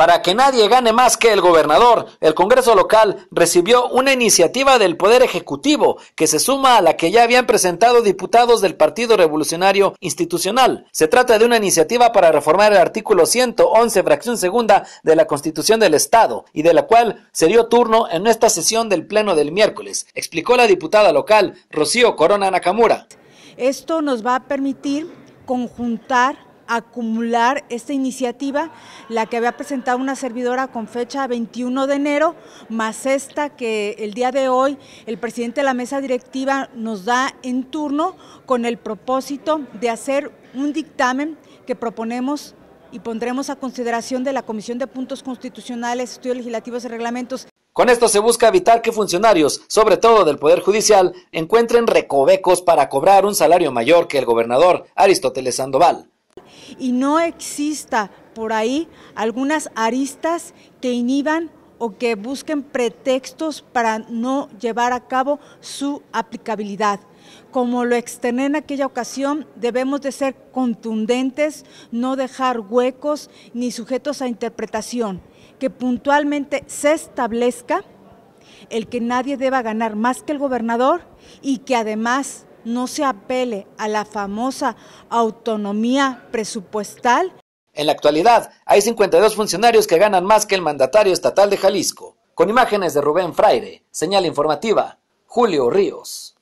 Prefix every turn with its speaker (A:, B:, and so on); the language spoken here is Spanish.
A: para que nadie gane más que el gobernador. El Congreso local recibió una iniciativa del Poder Ejecutivo que se suma a la que ya habían presentado diputados del Partido Revolucionario Institucional. Se trata de una iniciativa para reformar el artículo 111, fracción segunda de la Constitución del Estado y de la cual se dio turno en esta sesión del Pleno del miércoles, explicó la diputada local Rocío Corona Nakamura.
B: Esto nos va a permitir conjuntar acumular esta iniciativa, la que había presentado una servidora con fecha 21 de enero, más esta que el día de hoy el presidente de la mesa directiva nos da en turno con el propósito de hacer un dictamen que proponemos y pondremos a consideración de la Comisión de Puntos Constitucionales, Estudios Legislativos y Reglamentos.
A: Con esto se busca evitar que funcionarios, sobre todo del Poder Judicial, encuentren recovecos para cobrar un salario mayor que el gobernador Aristóteles Sandoval
B: y no exista por ahí algunas aristas que inhiban o que busquen pretextos para no llevar a cabo su aplicabilidad. Como lo extené en aquella ocasión, debemos de ser contundentes, no dejar huecos ni sujetos a interpretación, que puntualmente se establezca el que nadie deba ganar más que el gobernador y que además no se apele a la famosa autonomía presupuestal?
A: En la actualidad, hay 52 funcionarios que ganan más que el mandatario estatal de Jalisco. Con imágenes de Rubén Fraire, señal informativa, Julio Ríos.